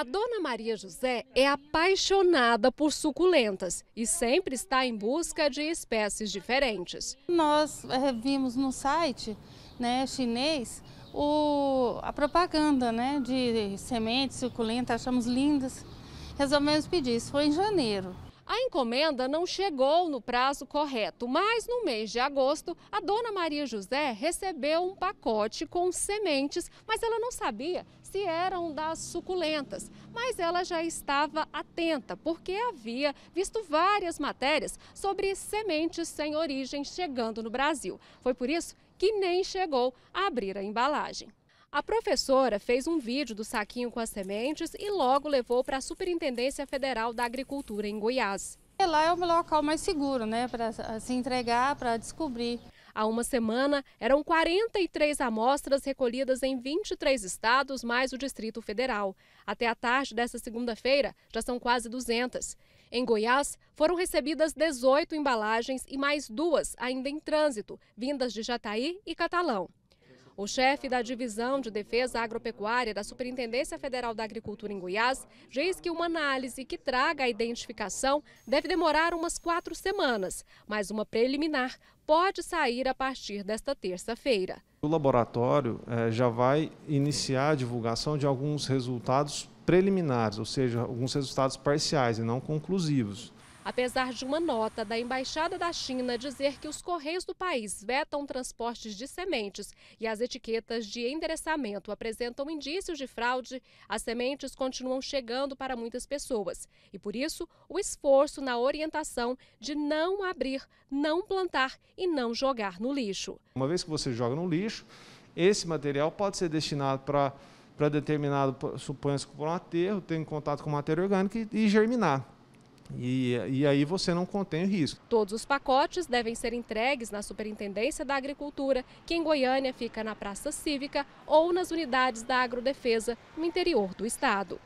A dona Maria José é apaixonada por suculentas e sempre está em busca de espécies diferentes. Nós é, vimos no site né, chinês o, a propaganda né, de sementes suculentas, achamos lindas. Resolvemos pedir, isso foi em janeiro. A encomenda não chegou no prazo correto, mas no mês de agosto, a dona Maria José recebeu um pacote com sementes, mas ela não sabia se eram das suculentas. Mas ela já estava atenta, porque havia visto várias matérias sobre sementes sem origem chegando no Brasil. Foi por isso que nem chegou a abrir a embalagem. A professora fez um vídeo do saquinho com as sementes e logo levou para a Superintendência Federal da Agricultura em Goiás. É, lá é o local mais seguro, né, para se entregar, para descobrir. Há uma semana, eram 43 amostras recolhidas em 23 estados, mais o Distrito Federal. Até a tarde desta segunda-feira, já são quase 200. Em Goiás, foram recebidas 18 embalagens e mais duas ainda em trânsito, vindas de Jataí e Catalão. O chefe da Divisão de Defesa Agropecuária da Superintendência Federal da Agricultura em Goiás diz que uma análise que traga a identificação deve demorar umas quatro semanas, mas uma preliminar pode sair a partir desta terça-feira. O laboratório eh, já vai iniciar a divulgação de alguns resultados preliminares, ou seja, alguns resultados parciais e não conclusivos apesar de uma nota da Embaixada da China dizer que os correios do país vetam transportes de sementes e as etiquetas de endereçamento apresentam indícios de fraude, as sementes continuam chegando para muitas pessoas. E por isso, o esforço na orientação de não abrir, não plantar e não jogar no lixo. Uma vez que você joga no lixo, esse material pode ser destinado para para determinado, suponha-se por um aterro, ter contato com matéria orgânica e germinar. E, e, aí você não contém o risco. Todos os pacotes devem ser entregues na Superintendência da Agricultura, que em Goiânia fica na Praça Cívica ou nas unidades da Agrodefesa no interior do estado.